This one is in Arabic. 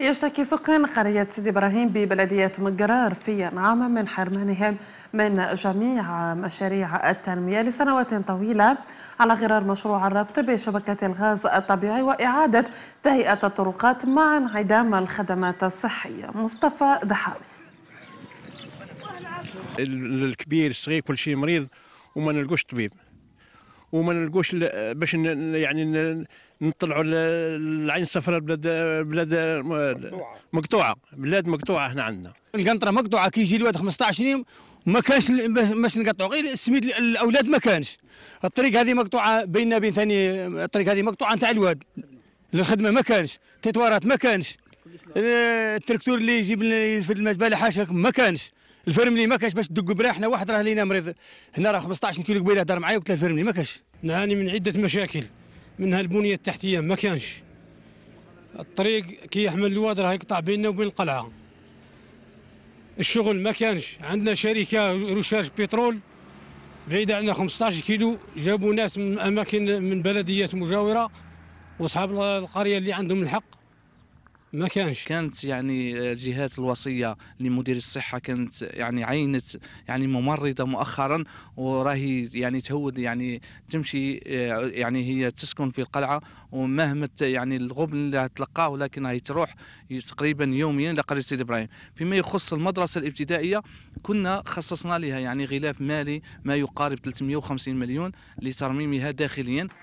يشتكي سكان قرية سيدي إبراهيم ببلدية مقرار في نعامة من حرمانهم من جميع مشاريع التنمية لسنوات طويلة على غرار مشروع الربط بشبكة الغاز الطبيعي وإعادة تهيئة الطرقات مع انعدام الخدمات الصحية مصطفى دحاوي الكبير الصغير كل شيء مريض وما نلقوش طبيب وما نلقوش باش يعني نطلعوا العين الصفراء بلاد بلاد مقطوعه بلاد مقطوعه هنا عندنا القنطره مقطوعه كي يجي الواد 15 يوم ما كانش باش نقطعوا غير سميت الاولاد ما كانش الطريق هذه مقطوعه بيننا بين ثاني الطريق هذه مقطوعه نتاع الواد الخدمه ما كانش التطوارات ما كانش التركتور اللي يجيب في المزبله حاشاك ما كانش الفرملي ما كانش باش تدق براه حنا واحد راه لينا مريض هنا راه 15 كيلو قبيله دار معايا قلت له الفرملي ما كانش نعاني من عده مشاكل من هالبنيه التحتيه ما كانش الطريق كي يحمل الواد راه يقطع بيننا وبين القلعه الشغل ما كانش عندنا شركه رشاش بترول بعيده عنا 15 كيلو جابوا ناس من اماكن من بلديات مجاوره واصحاب القريه اللي عندهم الحق ما كانش كانت يعني آه، جهات الوصيه لمدير الصحه كانت يعني عينت يعني ممرضه مؤخرا وراهي يعني تهود يعني تمشي آه، يعني هي تسكن في القلعه ومهما يعني الغبن اللي تلقاه لكن راهي تروح تقريبا يوميا لقريه سيد ابراهيم فيما يخص المدرسه الابتدائيه كنا خصصنا لها يعني غلاف مالي ما يقارب 350 مليون لترميمها داخليا